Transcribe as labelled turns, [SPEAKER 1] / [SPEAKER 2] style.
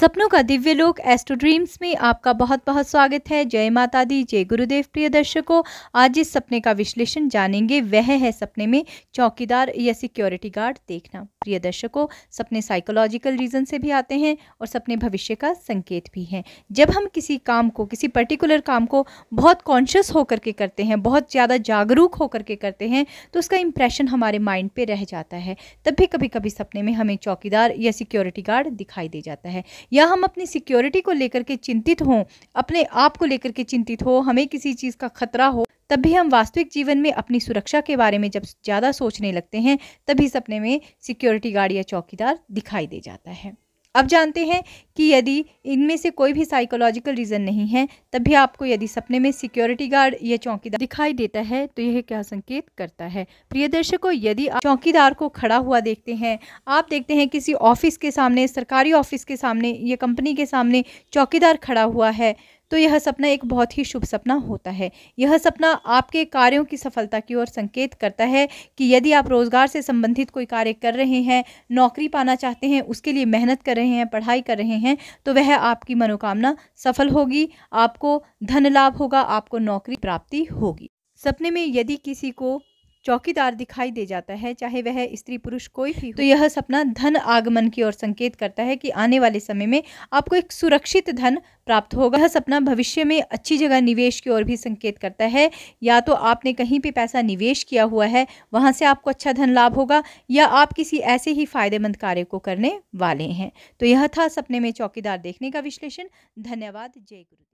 [SPEAKER 1] सपनों का दिव्य लोक एस्ट्रो ड्रीम्स में आपका बहुत बहुत स्वागत है जय माता दी जय गुरुदेव प्रिय दर्शकों आज जिस सपने का विश्लेषण जानेंगे वह है सपने में चौकीदार या सिक्योरिटी गार्ड देखना प्रिय दर्शकों सपने साइकोलॉजिकल रीज़न से भी आते हैं और सपने भविष्य का संकेत भी हैं जब हम किसी काम को किसी पर्टिकुलर काम को बहुत कॉन्शियस होकर के करते हैं बहुत ज़्यादा जागरूक होकर के करते हैं तो उसका इंप्रेशन हमारे माइंड पर रह जाता है तब भी कभी कभी सपने में हमें चौकीदार या सिक्योरिटी गार्ड दिखाई दे जाता है या हम अपनी सिक्योरिटी को लेकर के चिंतित हों अपने आप को लेकर के चिंतित हो हमें किसी चीज़ का खतरा हो तब भी हम वास्तविक जीवन में अपनी सुरक्षा के बारे में जब ज़्यादा सोचने लगते हैं तभी सपने में सिक्योरिटी गार्ड या चौकीदार दिखाई दे जाता है अब जानते हैं कि यदि इनमें से कोई भी साइकोलॉजिकल रीज़न नहीं है तब भी आपको यदि सपने में सिक्योरिटी गार्ड या चौकीदार दिखाई देता है तो यह क्या संकेत करता है प्रिय दर्शकों यदि आप चौकीदार को खड़ा हुआ देखते हैं आप देखते हैं किसी ऑफिस के सामने सरकारी ऑफिस के सामने या कंपनी के सामने चौकीदार खड़ा हुआ है तो यह सपना एक बहुत ही शुभ सपना होता है यह सपना आपके कार्यों की सफलता की ओर संकेत करता है कि यदि आप रोज़गार से संबंधित कोई कार्य कर रहे हैं नौकरी पाना चाहते हैं उसके लिए मेहनत कर रहे हैं पढ़ाई कर रहे हैं तो वह आपकी मनोकामना सफल होगी आपको धन लाभ होगा आपको नौकरी प्राप्ति होगी सपने में यदि किसी को चौकीदार दिखाई दे जाता है चाहे वह स्त्री पुरुष कोई भी तो यह सपना धन आगमन की ओर संकेत करता है कि आने वाले समय में आपको एक सुरक्षित धन प्राप्त होगा यह सपना भविष्य में अच्छी जगह निवेश की ओर भी संकेत करता है या तो आपने कहीं पे पैसा निवेश किया हुआ है वहाँ से आपको अच्छा धन लाभ होगा या आप किसी ऐसे ही फायदेमंद कार्य को करने वाले हैं तो यह था सपने में चौकीदार देखने का विश्लेषण धन्यवाद जय गुरुदेव